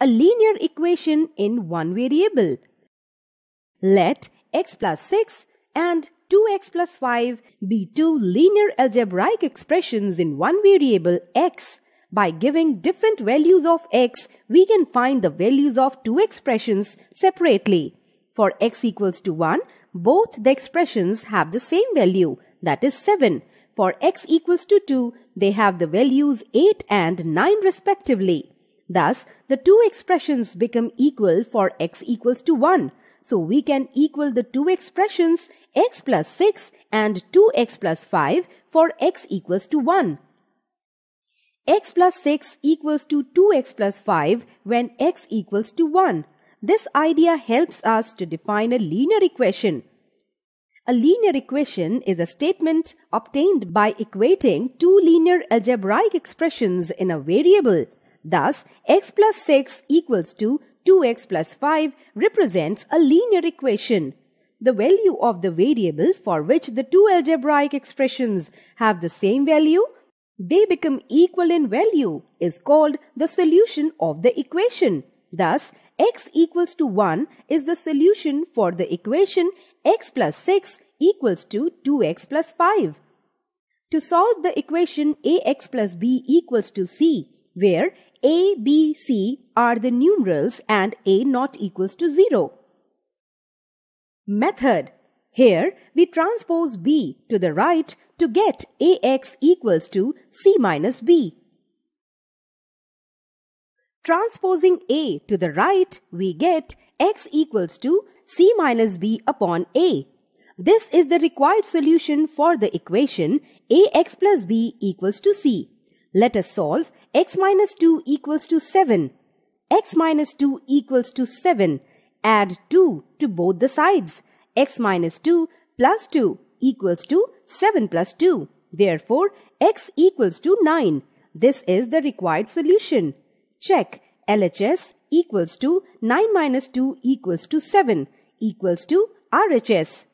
a linear equation in one variable. Let x plus 6 and 2x plus 5 be two linear algebraic expressions in one variable x. By giving different values of x, we can find the values of two expressions separately. For x equals to 1, both the expressions have the same value, that is 7. For x equals to 2, they have the values 8 and 9 respectively. Thus, the two expressions become equal for x equals to 1. So we can equal the two expressions x plus 6 and 2x plus 5 for x equals to 1. x plus 6 equals to 2x plus 5 when x equals to 1. This idea helps us to define a linear equation. A linear equation is a statement obtained by equating two linear algebraic expressions in a variable Thus, x plus 6 equals to 2x plus 5 represents a linear equation. The value of the variable for which the two algebraic expressions have the same value, they become equal in value, is called the solution of the equation. Thus, x equals to 1 is the solution for the equation x plus 6 equals to 2x plus 5. To solve the equation ax plus b equals to c, where a, B, C are the numerals and A not equals to 0. Method Here we transpose B to the right to get AX equals to C minus B. Transposing A to the right, we get X equals to C minus B upon A. This is the required solution for the equation AX plus B equals to C. Let us solve x minus 2 equals to 7. x minus 2 equals to 7. Add 2 to both the sides. x minus 2 plus 2 equals to 7 plus 2. Therefore, x equals to 9. This is the required solution. Check LHS equals to 9 minus 2 equals to 7 equals to RHS.